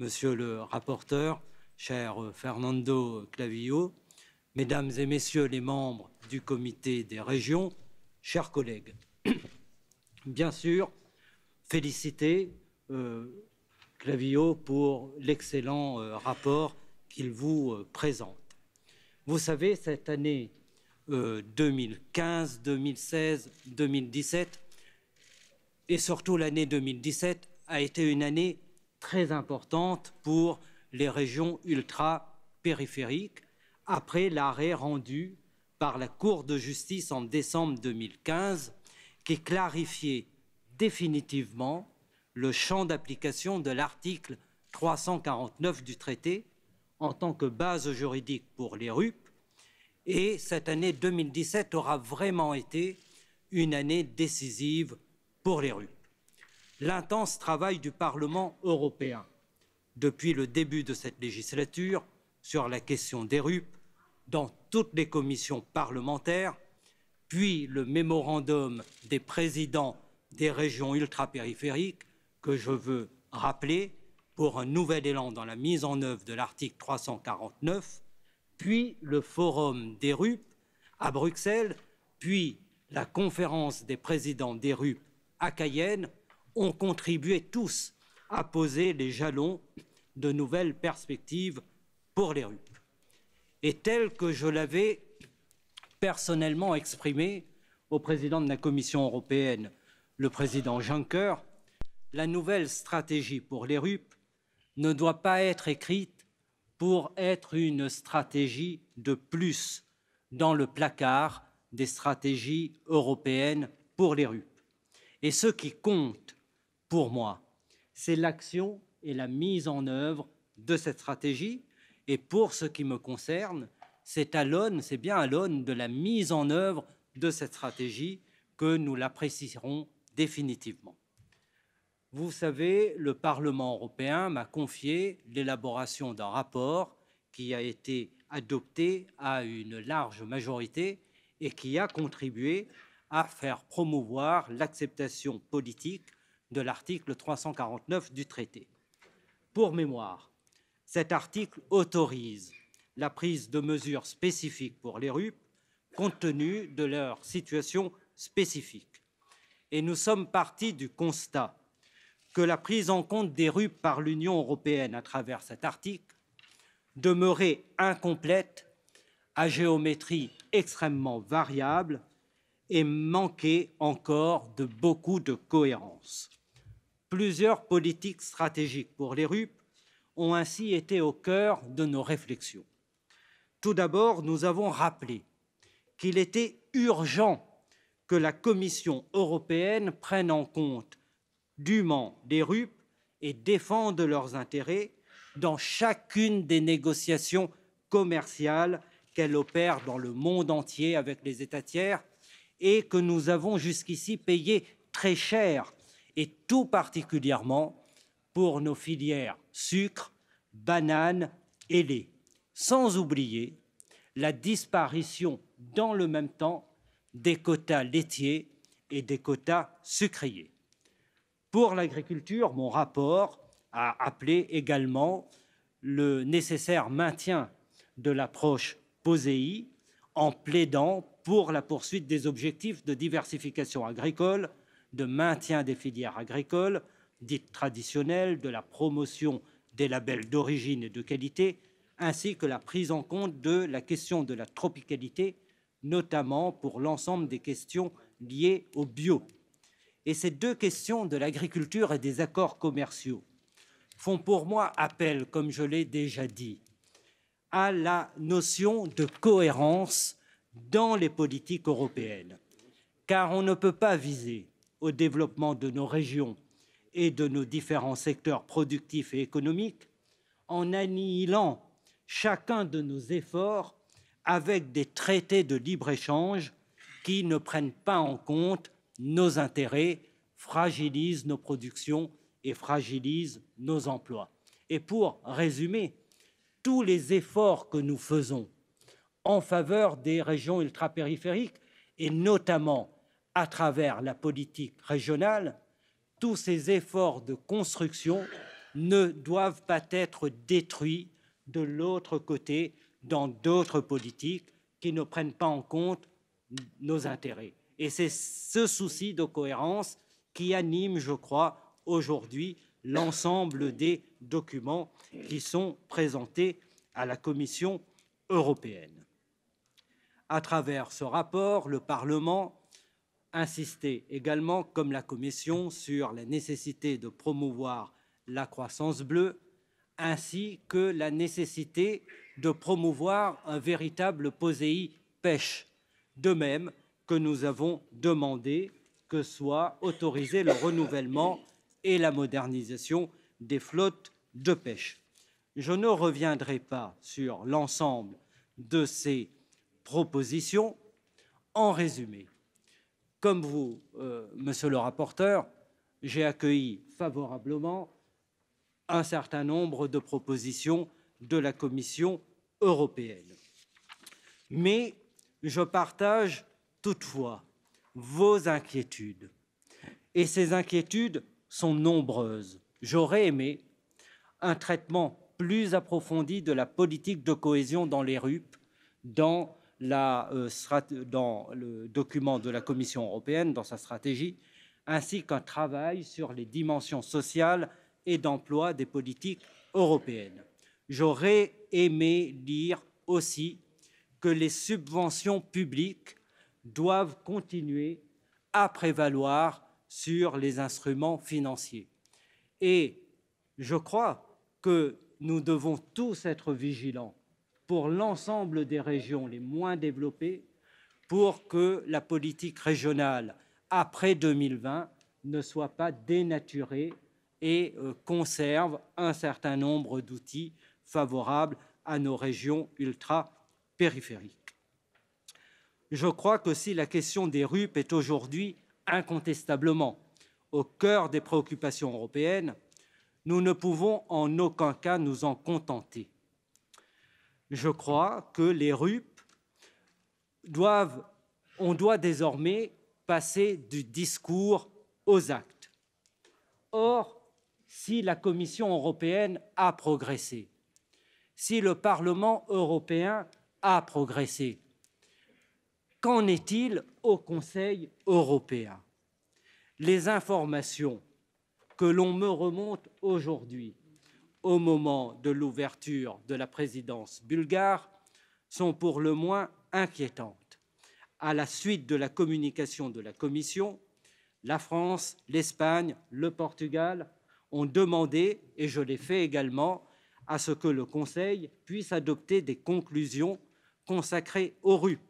monsieur le rapporteur, cher euh, Fernando Clavillo, mesdames et messieurs les membres du comité des régions, chers collègues. Bien sûr, féliciter euh, Clavillo pour l'excellent euh, rapport qu'il vous présente. Vous savez, cette année 2015, 2016, 2017 et surtout l'année 2017 a été une année très importante pour les régions ultra-périphériques après l'arrêt rendu par la Cour de justice en décembre 2015 qui clarifiait définitivement le champ d'application de l'article 349 du traité en tant que base juridique pour les RUP. Et cette année 2017 aura vraiment été une année décisive pour les RUP l'intense travail du Parlement européen depuis le début de cette législature sur la question des RUP dans toutes les commissions parlementaires, puis le mémorandum des présidents des régions ultrapériphériques que je veux rappeler pour un nouvel élan dans la mise en œuvre de l'article 349, puis le forum des RUP à Bruxelles, puis la conférence des présidents des RUP à Cayenne ont contribué tous à poser les jalons de nouvelles perspectives pour les RUP. Et tel que je l'avais personnellement exprimé au président de la Commission européenne, le président Juncker, la nouvelle stratégie pour les RUP ne doit pas être écrite pour être une stratégie de plus dans le placard des stratégies européennes pour les RUP. Et ce qui compte pour moi, c'est l'action et la mise en œuvre de cette stratégie. Et pour ce qui me concerne, c'est à c'est bien à l'aune de la mise en œuvre de cette stratégie que nous l'apprécierons définitivement. Vous savez, le Parlement européen m'a confié l'élaboration d'un rapport qui a été adopté à une large majorité et qui a contribué à faire promouvoir l'acceptation politique de l'article 349 du traité. Pour mémoire, cet article autorise la prise de mesures spécifiques pour les RUP compte tenu de leur situation spécifique. Et nous sommes partis du constat que la prise en compte des RUP par l'Union européenne à travers cet article demeurait incomplète, à géométrie extrêmement variable et manquait encore de beaucoup de cohérence. Plusieurs politiques stratégiques pour les RUP ont ainsi été au cœur de nos réflexions. Tout d'abord, nous avons rappelé qu'il était urgent que la Commission européenne prenne en compte dûment les RUP et défende leurs intérêts dans chacune des négociations commerciales qu'elle opère dans le monde entier avec les États tiers et que nous avons jusqu'ici payé très cher et tout particulièrement pour nos filières sucre, banane et lait. Sans oublier la disparition dans le même temps des quotas laitiers et des quotas sucriers. Pour l'agriculture, mon rapport a appelé également le nécessaire maintien de l'approche POSEI en plaidant pour la poursuite des objectifs de diversification agricole, de maintien des filières agricoles dites traditionnelles, de la promotion des labels d'origine et de qualité, ainsi que la prise en compte de la question de la tropicalité, notamment pour l'ensemble des questions liées au bio. Et ces deux questions de l'agriculture et des accords commerciaux font pour moi appel, comme je l'ai déjà dit, à la notion de cohérence dans les politiques européennes. Car on ne peut pas viser au développement de nos régions et de nos différents secteurs productifs et économiques, en annihilant chacun de nos efforts avec des traités de libre-échange qui ne prennent pas en compte nos intérêts, fragilisent nos productions et fragilisent nos emplois. Et pour résumer, tous les efforts que nous faisons en faveur des régions ultra-périphériques et notamment à travers la politique régionale, tous ces efforts de construction ne doivent pas être détruits de l'autre côté dans d'autres politiques qui ne prennent pas en compte nos intérêts. Et c'est ce souci de cohérence qui anime, je crois, aujourd'hui l'ensemble des documents qui sont présentés à la Commission européenne. À travers ce rapport, le Parlement insister également, comme la Commission, sur la nécessité de promouvoir la croissance bleue, ainsi que la nécessité de promouvoir un véritable poséi pêche. De même que nous avons demandé que soit autorisé le renouvellement et la modernisation des flottes de pêche. Je ne reviendrai pas sur l'ensemble de ces propositions. En résumé, comme vous, euh, monsieur le rapporteur, j'ai accueilli favorablement un certain nombre de propositions de la Commission européenne. Mais je partage toutefois vos inquiétudes. Et ces inquiétudes sont nombreuses. J'aurais aimé un traitement plus approfondi de la politique de cohésion dans les RUP dans la, euh, dans le document de la Commission européenne, dans sa stratégie, ainsi qu'un travail sur les dimensions sociales et d'emploi des politiques européennes. J'aurais aimé lire aussi que les subventions publiques doivent continuer à prévaloir sur les instruments financiers. Et je crois que nous devons tous être vigilants pour l'ensemble des régions les moins développées pour que la politique régionale après 2020 ne soit pas dénaturée et euh, conserve un certain nombre d'outils favorables à nos régions ultra-périphériques. Je crois que si la question des RUP est aujourd'hui incontestablement au cœur des préoccupations européennes, nous ne pouvons en aucun cas nous en contenter je crois que les RUP doivent, on doit désormais passer du discours aux actes. Or, si la Commission européenne a progressé, si le Parlement européen a progressé, qu'en est-il au Conseil européen Les informations que l'on me remonte aujourd'hui au moment de l'ouverture de la présidence bulgare sont pour le moins inquiétantes. À la suite de la communication de la Commission, la France, l'Espagne, le Portugal ont demandé, et je l'ai fait également, à ce que le Conseil puisse adopter des conclusions consacrées au RUP.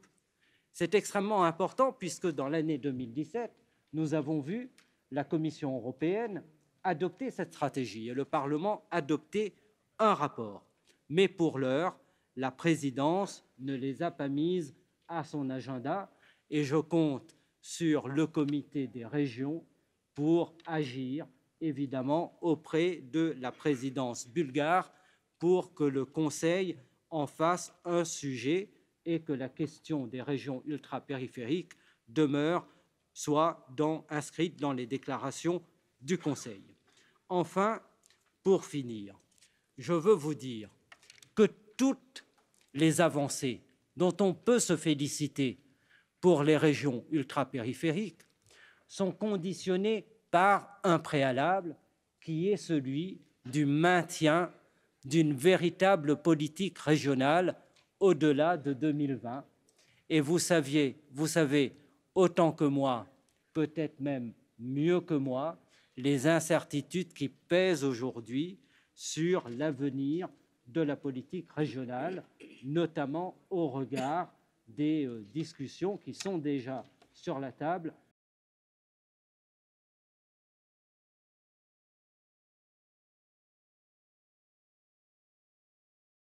C'est extrêmement important puisque dans l'année 2017, nous avons vu la Commission européenne Adopter cette stratégie et le Parlement adopté un rapport. Mais pour l'heure, la présidence ne les a pas mises à son agenda et je compte sur le comité des régions pour agir évidemment auprès de la présidence bulgare pour que le Conseil en fasse un sujet et que la question des régions ultra-périphériques demeure soit inscrite dans les déclarations du Conseil. Enfin, pour finir, je veux vous dire que toutes les avancées dont on peut se féliciter pour les régions ultra-périphériques sont conditionnées par un préalable qui est celui du maintien d'une véritable politique régionale au-delà de 2020. Et vous saviez, vous savez autant que moi, peut-être même mieux que moi, les incertitudes qui pèsent aujourd'hui sur l'avenir de la politique régionale, notamment au regard des euh, discussions qui sont déjà sur la table